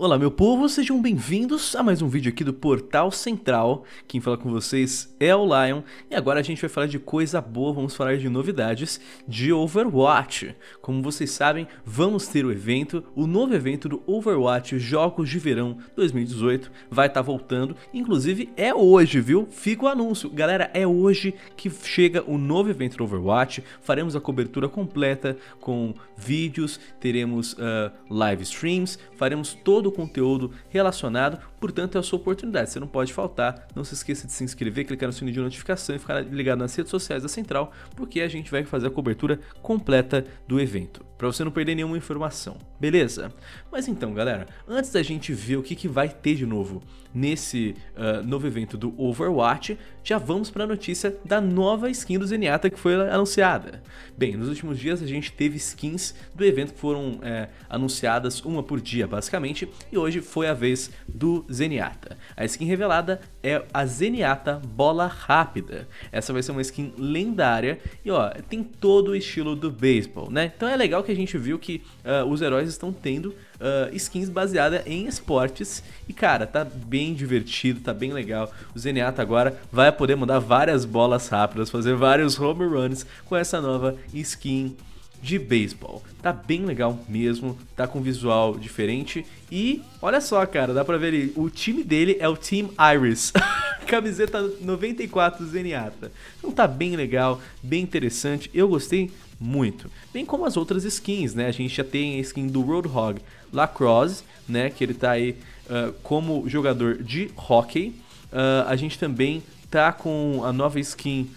Olá meu povo, sejam bem-vindos a mais um vídeo aqui do Portal Central. Quem fala com vocês é o Lion e agora a gente vai falar de coisa boa, vamos falar de novidades de Overwatch. Como vocês sabem, vamos ter o evento, o novo evento do Overwatch Jogos de Verão 2018 vai estar tá voltando, inclusive é hoje, viu? Fica o anúncio. Galera, é hoje que chega o novo evento do Overwatch, faremos a cobertura completa com vídeos, teremos uh, live streams, faremos todo todo o conteúdo relacionado, portanto é a sua oportunidade, você não pode faltar. Não se esqueça de se inscrever, clicar no sininho de notificação e ficar ligado nas redes sociais da Central, porque a gente vai fazer a cobertura completa do evento, para você não perder nenhuma informação, beleza? Mas então, galera, antes da gente ver o que, que vai ter de novo nesse uh, novo evento do Overwatch, já vamos para a notícia da nova skin do Zenyatta que foi anunciada. Bem, nos últimos dias a gente teve skins do evento que foram é, anunciadas uma por dia, basicamente, e hoje foi a vez do Zenyatta. A skin revelada é a Zenyatta Bola Rápida. Essa vai ser uma skin lendária e ó, tem todo o estilo do beisebol, né? Então é legal que a gente viu que uh, os heróis estão tendo uh, skins baseadas em esportes e cara, tá bem divertido, tá bem legal. O Zenyatta agora vai poder mandar várias bolas rápidas, fazer vários home runs com essa nova skin de beisebol. Tá bem legal mesmo, tá com visual diferente e olha só, cara, dá pra ver ali, o time dele é o Team Iris. Camiseta 94 Zenyatta. Então tá bem legal, bem interessante, eu gostei muito. Bem como as outras skins, né? A gente já tem a skin do Roadhog Lacrosse, né, que ele tá aí uh, como jogador de hockey. Uh, a gente também tá com a nova skin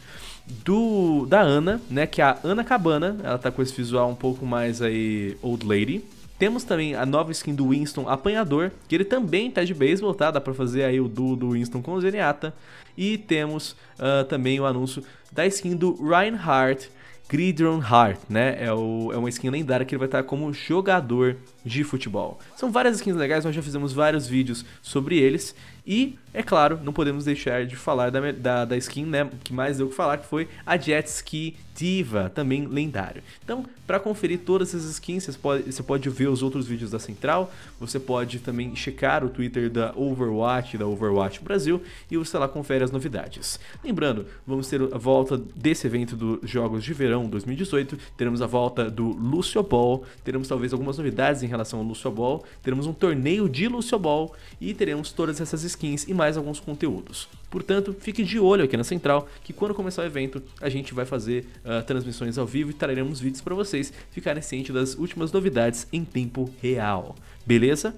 do da Ana, né? Que é a Ana Cabana, ela tá com esse visual um pouco mais aí old lady. Temos também a nova skin do Winston Apanhador, que ele também tá de beisebol, tá? Dá pra fazer aí o duo do Winston com o Zenyatta. E temos uh, também o anúncio da skin do Reinhardt Gridron Heart, né? É, o, é uma skin lendária que ele vai estar tá como jogador de futebol. São várias skins legais, nós já fizemos vários vídeos sobre eles. E, é claro, não podemos deixar de falar da, da, da skin né, que mais deu que falar, que foi a Jet Ski Diva, também lendário. Então, para conferir todas essas skins, você pode, você pode ver os outros vídeos da Central, você pode também checar o Twitter da Overwatch, da Overwatch Brasil, e você lá confere as novidades. Lembrando, vamos ter a volta desse evento dos Jogos de Verão 2018, teremos a volta do Lucio Ball, teremos talvez algumas novidades em relação ao Lucio Ball, teremos um torneio de Lucio Ball e teremos todas essas skins e mais alguns conteúdos. Portanto, fique de olho aqui na Central, que quando começar o evento, a gente vai fazer uh, transmissões ao vivo e traremos vídeos para vocês ficarem cientes das últimas novidades em tempo real. Beleza?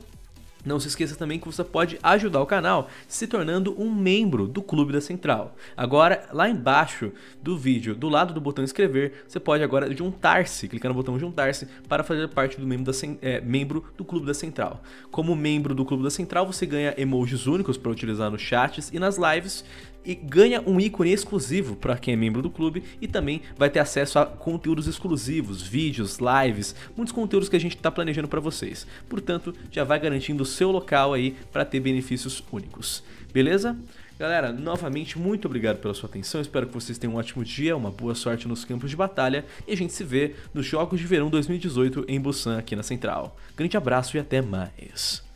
Não se esqueça também que você pode ajudar o canal se tornando um membro do Clube da Central. Agora, lá embaixo do vídeo, do lado do botão inscrever, você pode agora juntar-se, clicar no botão juntar-se para fazer parte do membro, da, é, membro do Clube da Central. Como membro do Clube da Central, você ganha emojis únicos para utilizar nos chats e nas lives, e ganha um ícone exclusivo para quem é membro do clube e também vai ter acesso a conteúdos exclusivos, vídeos, lives, muitos conteúdos que a gente está planejando para vocês. Portanto, já vai garantindo o seu local aí para ter benefícios únicos. Beleza? Galera, novamente muito obrigado pela sua atenção. Espero que vocês tenham um ótimo dia, uma boa sorte nos campos de batalha e a gente se vê nos Jogos de Verão 2018 em Busan, aqui na Central. Grande abraço e até mais.